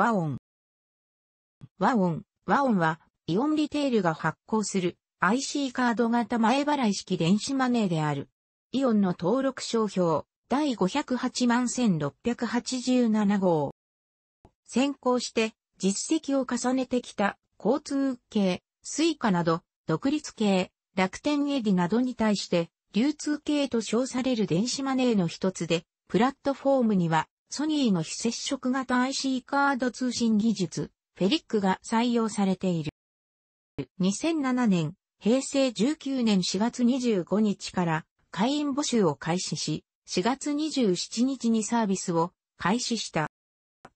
和音。和音、和音は、イオンリテールが発行する IC カード型前払い式電子マネーである。イオンの登録商標、第508万1687号。先行して、実績を重ねてきた、交通系、スイカなど、独立系、楽天エディなどに対して、流通系と称される電子マネーの一つで、プラットフォームにはソニーの非接触型 IC カード通信技術、フェリックが採用されている。2007年、平成19年4月25日から会員募集を開始し、4月27日にサービスを開始した。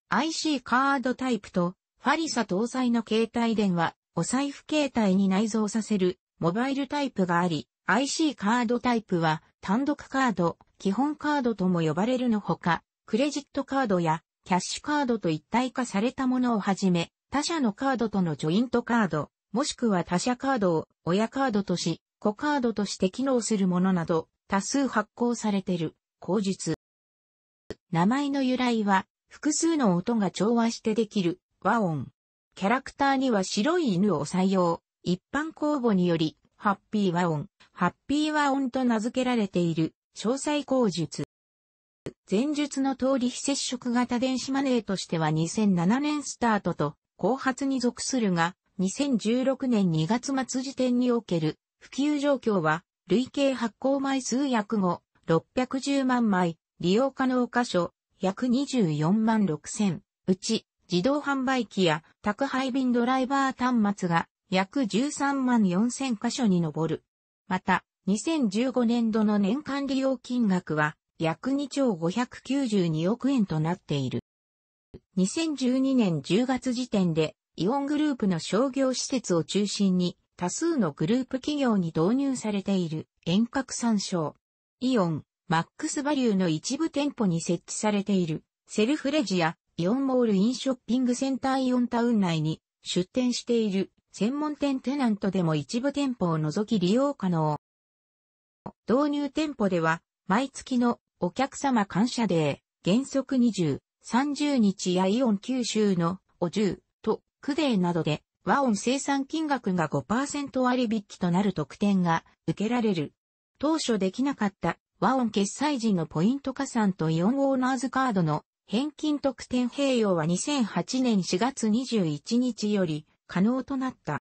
IC カードタイプとファリサ搭載の携帯電話、お財布携帯に内蔵させるモバイルタイプがあり、IC カードタイプは単独カード、基本カードとも呼ばれるのほか、クレジットカードやキャッシュカードと一体化されたものをはじめ、他社のカードとのジョイントカード、もしくは他社カードを親カードとし、子カードとして機能するものなど、多数発行されている、口述。名前の由来は、複数の音が調和してできる和音。キャラクターには白い犬を採用。一般公募により、ハッピー和音、ハッピー和音と名付けられている詳細口述。前述の通り非接触型電子マネーとしては2007年スタートと後発に属するが、2016年2月末時点における普及状況は、累計発行枚数約5、610万枚、利用可能箇所、約24万6千、うち、自動販売機や宅配便ドライバー端末が約13万4千箇所に上る。また、2015年度の年間利用金額は約2兆592億円となっている。2012年10月時点で、イオングループの商業施設を中心に、多数のグループ企業に導入されている遠隔参照。イオン、マックスバリューの一部店舗に設置されているセルフレジやイオンモールインショッピングセンターイオンタウン内に出店している専門店テナントでも一部店舗を除き利用可能。導入店舗では毎月のお客様感謝デー、原則20、30日やイオン九州のお10とクデーなどで和音生産金額が5%割引となる特典が受けられる。当初できなかった和音決済時のポイント加算とイオンオーナーズカードの返金特典併用は2008年4月21日より可能となった。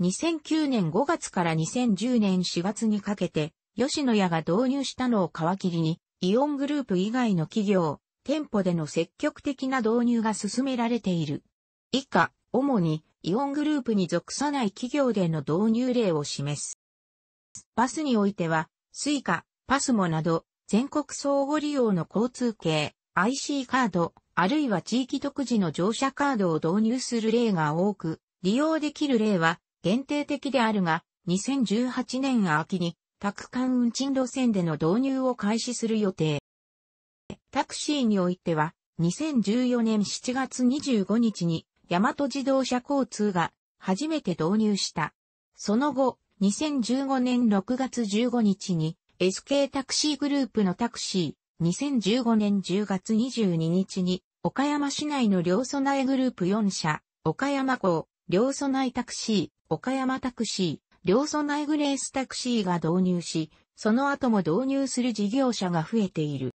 2009年5月から2010年4月にかけて吉野家が導入したのを皮切りに、イオングループ以外の企業、店舗での積極的な導入が進められている。以下、主にイオングループに属さない企業での導入例を示す。バスにおいては、スイカ、パスモなど、全国相互利用の交通系、IC カード、あるいは地域独自の乗車カードを導入する例が多く、利用できる例は限定的であるが、2018年秋にタク間運賃路線での導入を開始する予定。タクシーにおいては、2014年7月25日に、大和自動車交通が初めて導入した。その後、2015年6月15日に、SK タクシーグループのタクシー、2015年10月22日に、岡山市内の両備えグループ4社、岡山港、両備えタクシー、岡山タクシー、両ソナイグレースタクシーが導入し、その後も導入する事業者が増えている。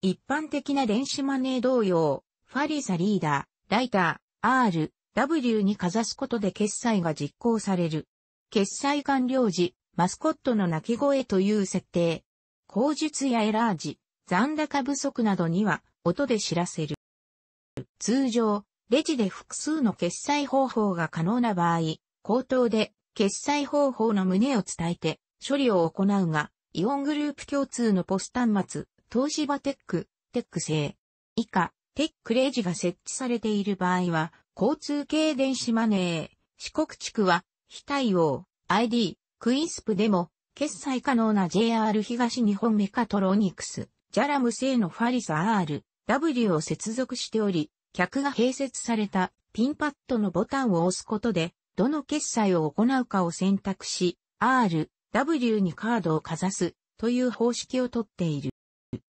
一般的な電子マネー同様、ファリザリーダー、ライター、R、W にかざすことで決済が実行される。決済完了時、マスコットの鳴き声という設定。口述やエラー時、残高不足などには音で知らせる。通常、レジで複数の決済方法が可能な場合、口頭で決済方法の旨を伝えて、処理を行うが、イオングループ共通のポス端末、東芝テック、テック製。以下、テックレジが設置されている場合は、交通系電子マネー、四国地区は、非対応、ID、クイスプでも、決済可能な JR 東日本メカトロニクス、ジャラム製のファリサ R、W を接続しており、客が併設されたピンパッドのボタンを押すことでどの決済を行うかを選択し、R、W にカードをかざすという方式をとっている。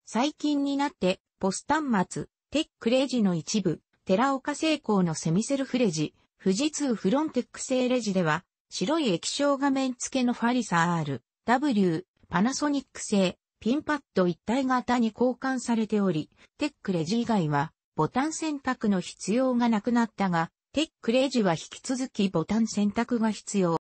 最近になって、ポス端末、テックレジの一部、寺岡製工のセミセルフレジ、富士通フロンテック製レジでは、白い液晶画面付けのファリサ R、W、パナソニック製、ピンパッド一体型に交換されており、テックレジ以外はボタン選択の必要がなくなったが、テックレジは引き続きボタン選択が必要。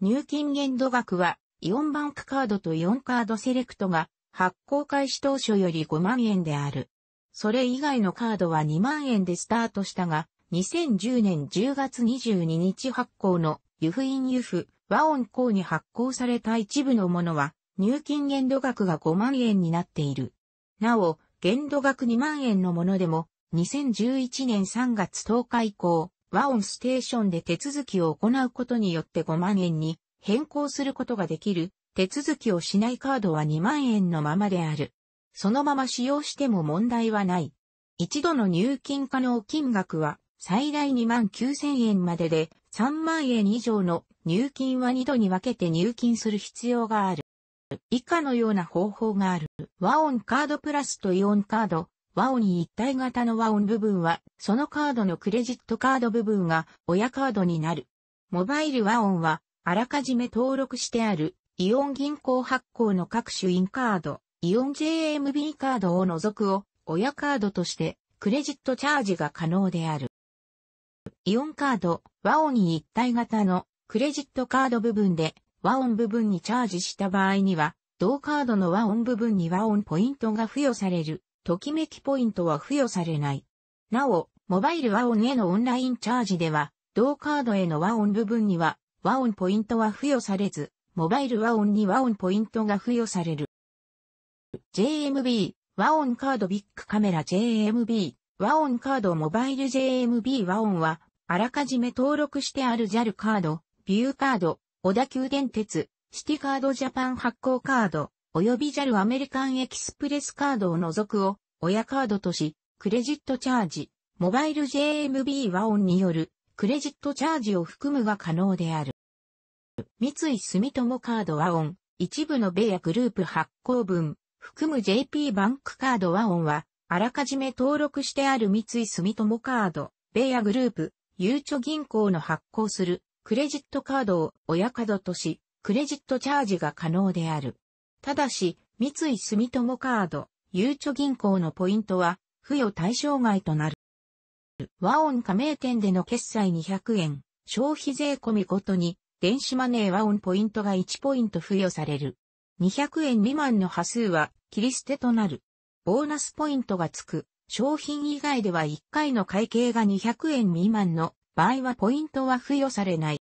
入金限度額は、イオンバンクカードとイオンカードセレクトが、発行開始当初より5万円である。それ以外のカードは2万円でスタートしたが、2010年10月22日発行の、ユフインユフ、和音公に発行された一部のものは、入金限度額が5万円になっている。なお、限度額2万円のものでも、2011年3月10日以降、和音ステーションで手続きを行うことによって5万円に変更することができる、手続きをしないカードは2万円のままである。そのまま使用しても問題はない。一度の入金可能金額は最大2万9000円までで3万円以上の入金は2度に分けて入金する必要がある。以下のような方法がある。和音カードプラスとイオンカード、ワオに一体型のワオン部分は、そのカードのクレジットカード部分が親カードになる。モバイルワオンは、あらかじめ登録してある、イオン銀行発行の各種インカード、イオン JMB カードを除くを、親カードとして、クレジットチャージが可能である。イオンカード、ワオに一体型のクレジットカード部分で、ワオン部分にチャージした場合には、同カードのワオン部分にワオンポイントが付与される。ときめきポイントは付与されない。なお、モバイル和音へのオンラインチャージでは、同カードへの和音部分には、和音ポイントは付与されず、モバイル和音に和音ポイントが付与される。JMB、和音カードビッグカメラ JMB、和音カードモバイル JMB 和音は、あらかじめ登録してある JAL カード、ビューカード、小田急電鉄、シティカードジャパン発行カード、及び JAL アメリカンエキスプレスカードを除くを、親カードとし、クレジットチャージ、モバイル JMB 和音による、クレジットチャージを含むが可能である。三井住友カード和音、一部の米やグループ発行分、含む JP バンクカード和音は、あらかじめ登録してある三井住友カード、米やグループ、ゆうちょ銀行の発行するクレジットカードを親カードとし、クレジットチャージが可能である。ただし、三井住友カード、ゆうちょ銀行のポイントは、付与対象外となる。和音加盟店での決済200円、消費税込みごとに、電子マネー和音ポイントが1ポイント付与される。200円未満の波数は、切り捨てとなる。ボーナスポイントが付く。商品以外では1回の会計が200円未満の場合はポイントは付与されない。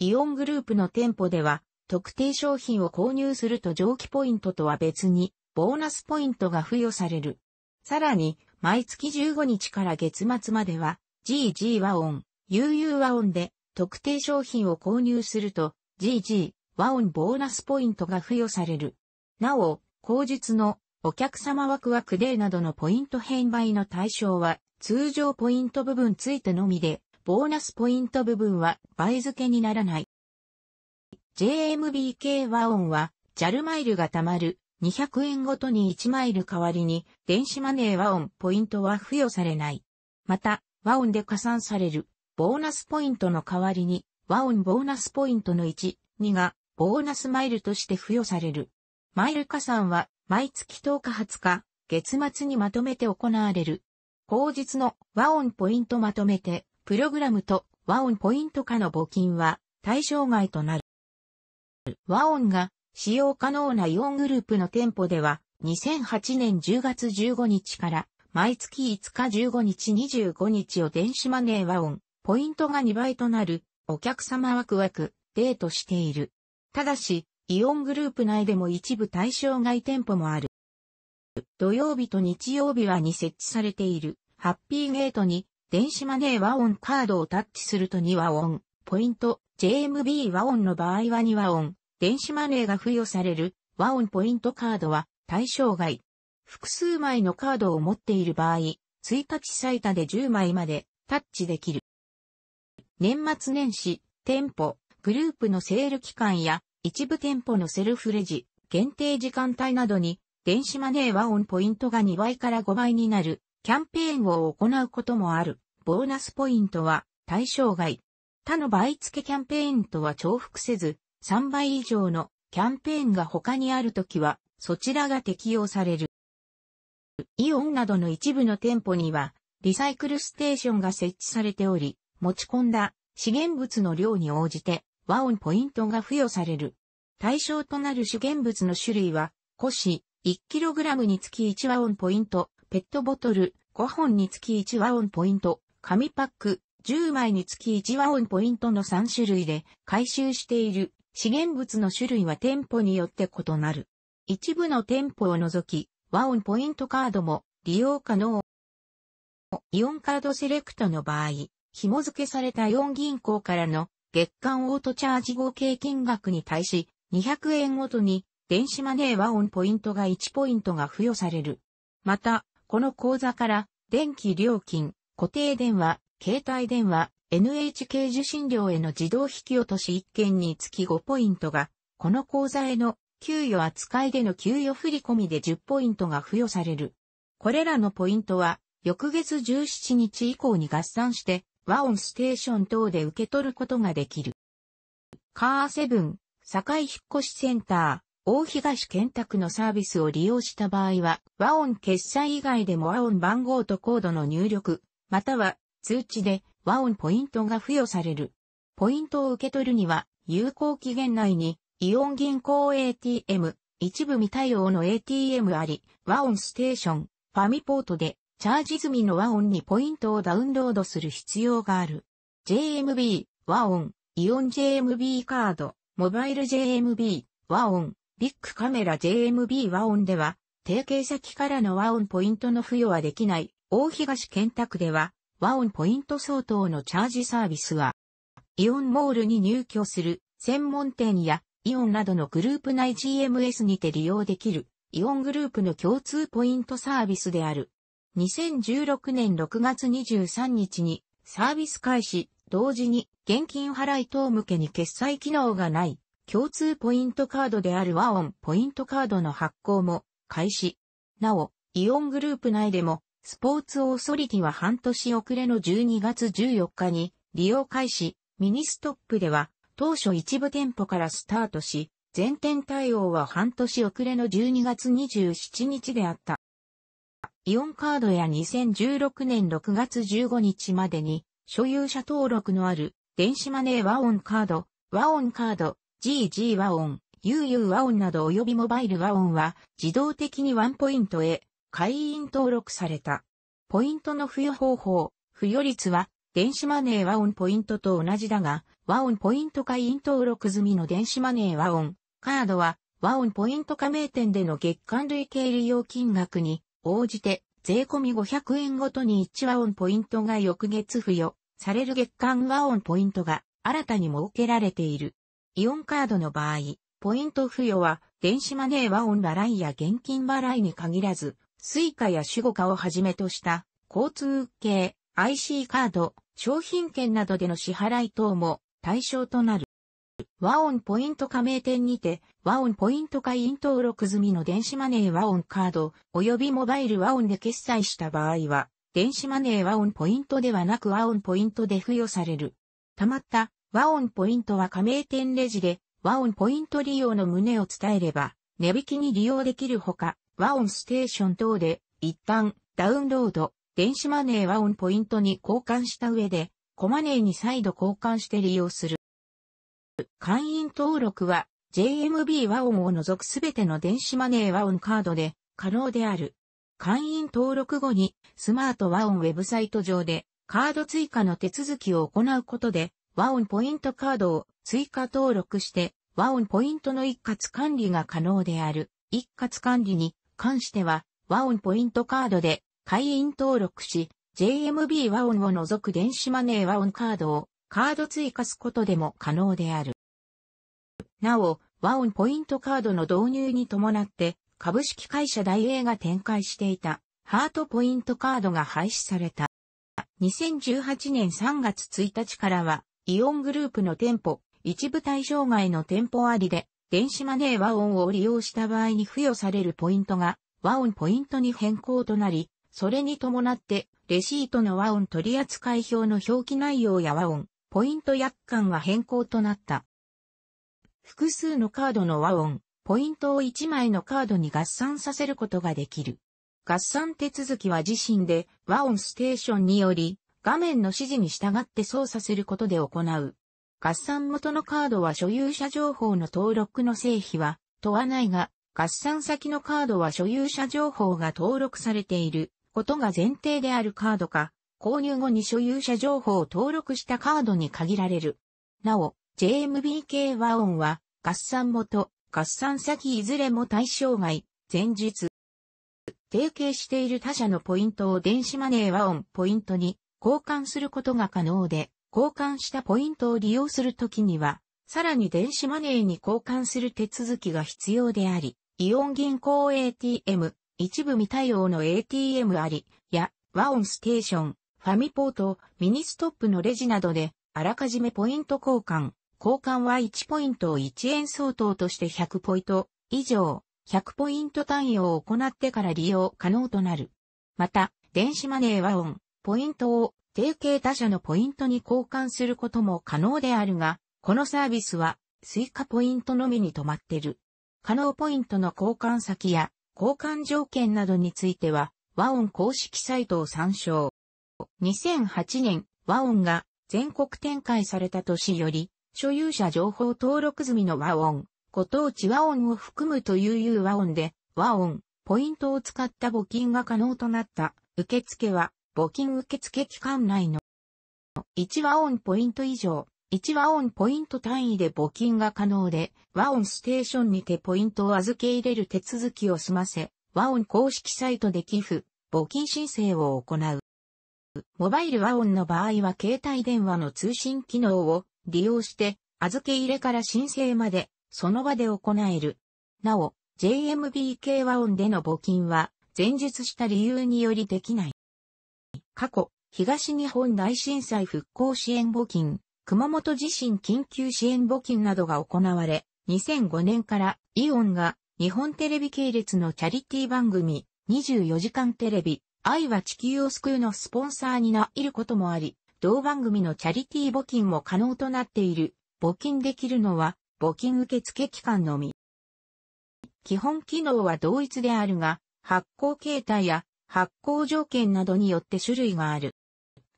イオングループの店舗では特定商品を購入すると上記ポイントとは別に、ボーナスポイントが付与される。さらに、毎月15日から月末までは、GG 和音、UU 和音で、特定商品を購入すると、GG 和音ボーナスポイントが付与される。なお、口述のお客様ワクワクデーなどのポイント返売の対象は、通常ポイント部分ついてのみで、ボーナスポイント部分は倍付けにならない。JMBK 和音は、JAL マイルが貯まる200円ごとに1マイル代わりに、電子マネー和音ポイントは付与されない。また、和音で加算される、ボーナスポイントの代わりに、和音ボーナスポイントの1、2が、ボーナスマイルとして付与される。マイル加算は、毎月10日20日、月末にまとめて行われる。後日の和音ポイントまとめて、プログラムと和音ポイント化の募金は対象外となる。和音が使用可能なイオングループの店舗では2008年10月15日から毎月5日15日25日を電子マネー和音、ポイントが2倍となるお客様ワクワクデートしている。ただし、イオングループ内でも一部対象外店舗もある。土曜日と日曜日はに設置されているハッピーゲートに電子マネー和音カードをタッチすると2和音、ポイント、JMB 和音の場合は2和音、電子マネーが付与される和音ポイントカードは対象外。複数枚のカードを持っている場合、1日最多で10枚までタッチできる。年末年始、店舗、グループのセール期間や一部店舗のセルフレジ、限定時間帯などに電子マネーワオンポイントが2倍から5倍になるキャンペーンを行うこともある。ボーナスポイントは対象外。他の倍付けキャンペーンとは重複せず、3倍以上のキャンペーンが他にあるときは、そちらが適用される。イオンなどの一部の店舗には、リサイクルステーションが設置されており、持ち込んだ資源物の量に応じて、和音ポイントが付与される。対象となる資源物の種類は、古紙 1kg につき1和音ポイント、ペットボトル5本につき1和音ポイント、紙パック10枚につき1和音ポイントの3種類で回収している。資源物の種類は店舗によって異なる。一部の店舗を除き、オンポイントカードも利用可能。イオンカードセレクトの場合、紐付けされたイオン銀行からの月間オートチャージ合計金額に対し、200円ごとに電子マネーオンポイントが1ポイントが付与される。また、この口座から電気料金、固定電話、携帯電話、NHK 受信料への自動引き落とし1件につき5ポイントが、この口座への給与扱いでの給与振込で10ポイントが付与される。これらのポイントは、翌月17日以降に合算して、和音ステーション等で受け取ることができる。カーセブン、堺引越センター、大東健託のサービスを利用した場合は、和音決済以外でも和音番号とコードの入力、または通知で和音ポイントが付与される。ポイントを受け取るには、有効期限内に、イオン銀行 ATM、一部未対応の ATM あり、和音ステーション、ファミポートで、チャージ済みの和音にポイントをダウンロードする必要がある。JMB、和音、イオン JMB カード、モバイル JMB、和音、ビッグカメラ JMB 和音では、提携先からの和音ポイントの付与はできない、大東健宅では、ワオンポイント相当のチャージサービスは、イオンモールに入居する専門店やイオンなどのグループ内 GMS にて利用できるイオングループの共通ポイントサービスである。2016年6月23日にサービス開始、同時に現金払い等向けに決済機能がない共通ポイントカードであるワオンポイントカードの発行も開始。なお、イオングループ内でもスポーツオーソリティは半年遅れの12月14日に利用開始、ミニストップでは当初一部店舗からスタートし、全店対応は半年遅れの12月27日であった。イオンカードや2016年6月15日までに所有者登録のある電子マネー和音カード、和音カード、GG 和音、UU 和音など及びモバイル和音は自動的にワンポイントへ会員登録された。ポイントの付与方法、付与率は、電子マネーワオンポイントと同じだが、ワオンポイント会員登録済みの電子マネーワオン、カードは、ワオンポイント加盟店での月間累計利用金額に応じて、税込み500円ごとに1オンポイントが翌月付与される月間ワオンポイントが新たに設けられている。イオンカードの場合、ポイント付与は電子マネーワオン払いや現金払いに限らず、スイカやシュゴカをはじめとした交通系 IC カード、商品券などでの支払い等も対象となる。ワオンポイント加盟店にて、ワオンポイント会員登録済みの電子マネーワオンカード、及びモバイルワオンで決済した場合は、電子マネーワオンポイントではなくワオンポイントで付与される。たまったワオンポイントは加盟店レジでワオンポイント利用の旨を伝えれば、値引きに利用できるほか、ワオンステーション等で、一旦、ダウンロード、電子マネーワオンポイントに交換した上で、コマネーに再度交換して利用する。会員登録は、JMB ワオンを除くすべての電子マネーワオンカードで可能である。会員登録後に、スマートワオンウェブサイト上で、カード追加の手続きを行うことで、ワオンポイントカードを追加登録して、ワオンポイントの一括管理が可能である。一括管理に関しては、和音ポイントカードで会員登録し、JMB 和音を除く電子マネー和音カードをカード追加すことでも可能である。なお、和音ポイントカードの導入に伴って、株式会社大英が展開していたハートポイントカードが廃止された。2018年3月1日からは、イオングループの店舗、一部対象外の店舗ありで、電子マネー和音を利用した場合に付与されるポイントが和音ポイントに変更となり、それに伴ってレシートの和音取扱表の表記内容や和音、ポイント約款が変更となった。複数のカードの和音、ポイントを1枚のカードに合算させることができる。合算手続きは自身で和音ステーションにより画面の指示に従って操作することで行う。合算元のカードは所有者情報の登録の成否は問わないが、合算先のカードは所有者情報が登録されていることが前提であるカードか、購入後に所有者情報を登録したカードに限られる。なお、JMBK 和音は、合算元、合算先いずれも対象外、前述。提携している他社のポイントを電子マネー和音ポイントに交換することが可能で、交換したポイントを利用するときには、さらに電子マネーに交換する手続きが必要であり、イオン銀行 ATM、一部未対応の ATM あり、や、ワオンステーション、ファミポート、ミニストップのレジなどで、あらかじめポイント交換、交換は1ポイントを1円相当として100ポイント以上、100ポイント単位を行ってから利用可能となる。また、電子マネーワオン、ポイントを定型他社のポイントに交換することも可能であるが、このサービスは、追加ポイントのみに止まってる。可能ポイントの交換先や、交換条件などについては、和音公式サイトを参照。2008年、和音が全国展開された年より、所有者情報登録済みの和音、ご当地和音を含むという和音で、和音、ポイントを使った募金が可能となった。受付は、募金受付期間内の1和音ポイント以上、1和音ポイント単位で募金が可能で、和音ステーションにてポイントを預け入れる手続きを済ませ、和音公式サイトで寄付、募金申請を行う。モバイル和音の場合は携帯電話の通信機能を利用して、預け入れから申請まで、その場で行える。なお、JMBK 和音での募金は、前述した理由によりできない。過去、東日本大震災復興支援募金、熊本地震緊急支援募金などが行われ、2005年からイオンが日本テレビ系列のチャリティ番組24時間テレビ愛は地球を救うのスポンサーになっいることもあり、同番組のチャリティ募金も可能となっている。募金できるのは募金受付期間のみ。基本機能は同一であるが、発行形態や発行条件などによって種類がある。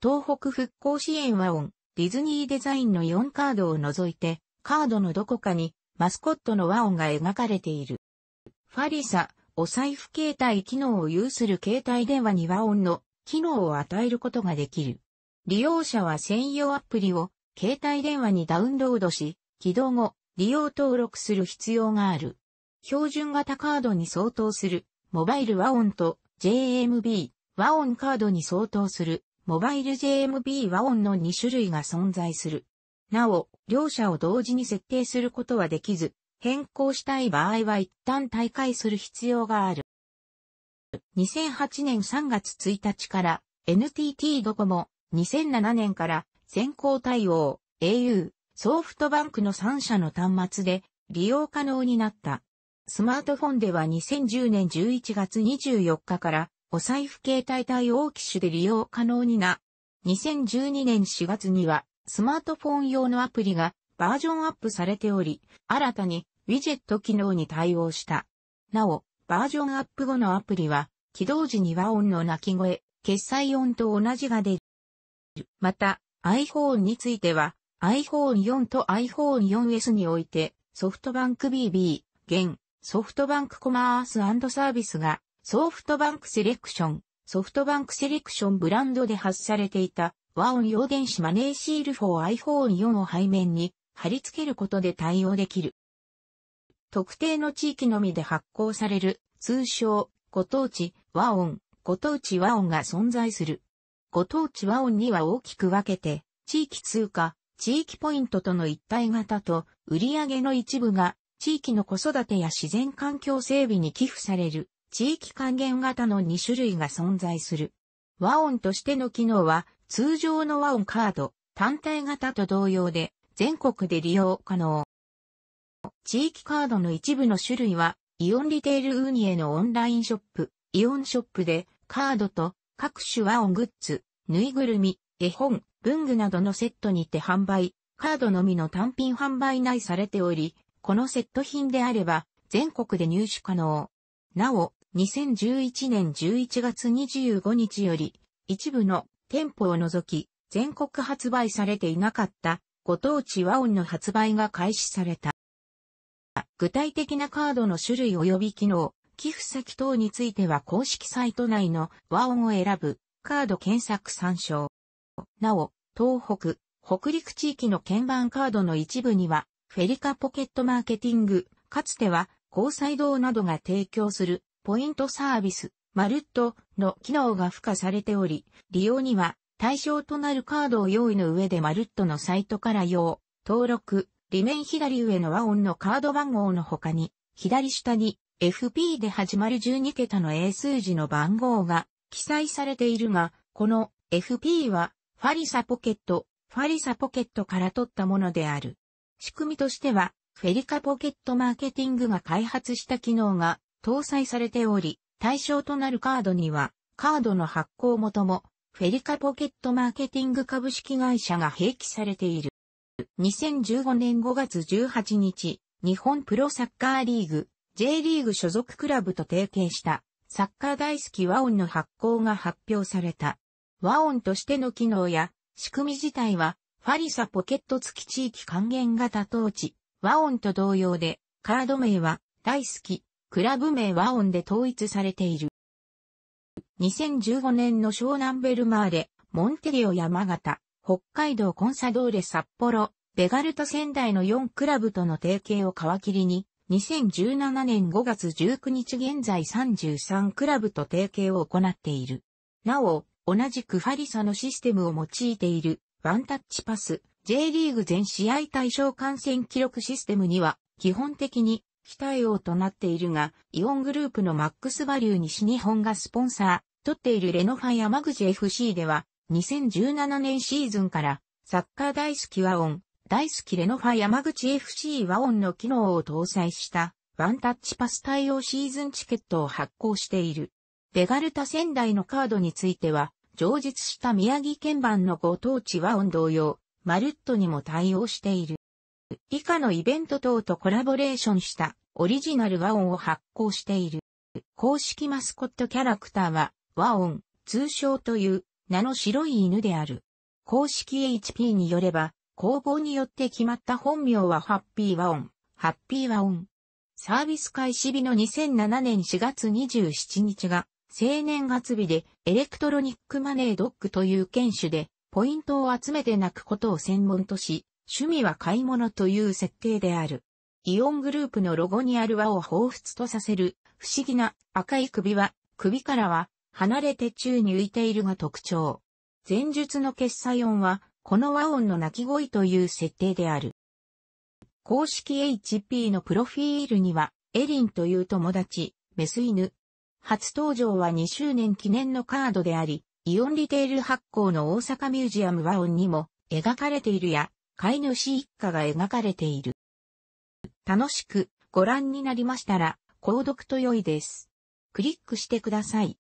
東北復興支援はオン、ディズニーデザインの4カードを除いて、カードのどこかにマスコットの和音が描かれている。ファリサ、お財布携帯機能を有する携帯電話に和音の機能を与えることができる。利用者は専用アプリを携帯電話にダウンロードし、起動後、利用登録する必要がある。標準型カードに相当するモバイル和音と JMB 和音カードに相当するモバイル JMB 和音の2種類が存在する。なお、両者を同時に設定することはできず、変更したい場合は一旦退会する必要がある。2008年3月1日から NTT ドコモ、2007年から先行対応、au、ソフトバンクの3社の端末で利用可能になった。スマートフォンでは2010年11月24日からお財布携帯対応機種で利用可能にな。2012年4月にはスマートフォン用のアプリがバージョンアップされており、新たにウィジェット機能に対応した。なお、バージョンアップ後のアプリは、起動時に和音の鳴き声、決済音と同じが出る。また、iPhone については、iPhone 4と iPhone 4S において、ソフトバンク BB、現、ソフトバンクコマースサービスがソフトバンクセレクション、ソフトバンクセレクションブランドで発されていた和音用電子マネーシール 4iPhone4 を背面に貼り付けることで対応できる。特定の地域のみで発行される通称ご当地和音、ご当地和音が存在する。ご当地和音には大きく分けて地域通貨、地域ポイントとの一体型と売上の一部が地域の子育てや自然環境整備に寄付される地域還元型の2種類が存在する。和音としての機能は通常の和音カード単体型と同様で全国で利用可能。地域カードの一部の種類はイオンリテールウーニエのオンラインショップ、イオンショップでカードと各種和音グッズ、ぬいぐるみ、絵本、文具などのセットにて販売、カードのみの単品販売内されており、このセット品であれば、全国で入手可能。なお、2011年11月25日より、一部の店舗を除き、全国発売されていなかったご当地和音の発売が開始された。具体的なカードの種類及び機能、寄付先等については公式サイト内の和音を選ぶカード検索参照。なお、東北、北陸地域の鍵盤カードの一部にはフェリカポケットマーケティング、かつては、高裁堂などが提供するポイントサービス、マルットの機能が付加されており、利用には対象となるカードを用意の上でマルットのサイトから用、登録、裏面左上の和音のカード番号の他に、左下に FP で始まる12桁の英数字の番号が記載されているが、この FP はファリサポケット、ファリサポケットから取ったものである。仕組みとしては、フェリカポケットマーケティングが開発した機能が搭載されており、対象となるカードには、カードの発行元も、フェリカポケットマーケティング株式会社が併記されている。2015年5月18日、日本プロサッカーリーグ、J リーグ所属クラブと提携した、サッカー大好き和音の発行が発表された。和音としての機能や、仕組み自体は、ファリサポケット付き地域還元型統治、和音と同様で、カード名は、大好き、クラブ名和音で統一されている。2015年の湘南ベルマーレ、モンテリオ山形、北海道コンサドーレ札幌、ベガルタ仙台の4クラブとの提携を皮切りに、2017年5月19日現在33クラブと提携を行っている。なお、同じくファリサのシステムを用いているワンタッチパス、J リーグ全試合対象観戦記録システムには、基本的に、非対応となっているが、イオングループのマックスバリュー西日本がスポンサー、取っているレノファ山口 FC では、2017年シーズンから、サッカー大好きワオン、大好きレノファ山口 FC ワオンの機能を搭載した、ワンタッチパス対応シーズンチケットを発行している。デガルタ仙台のカードについては、上述した宮城県版のご当地和音同様、マルットにも対応している。以下のイベント等とコラボレーションしたオリジナル和音を発行している。公式マスコットキャラクターは和音、通称という名の白い犬である。公式 HP によれば、工房によって決まった本名はハッピー和音、ハッピー和音。サービス開始日の2007年4月27日が青年月日でエレクトロニックマネードッグという犬種でポイントを集めて泣くことを専門とし、趣味は買い物という設定である。イオングループのロゴにある輪を彷彿とさせる不思議な赤い首は首からは離れて宙に浮いているが特徴。前述の決済音はこの和音の鳴き声という設定である。公式 HP のプロフィールにはエリンという友達、メス犬、初登場は2周年記念のカードであり、イオンリテール発行の大阪ミュージアム和音にも描かれているや、飼い主一家が描かれている。楽しくご覧になりましたら、購読と良いです。クリックしてください。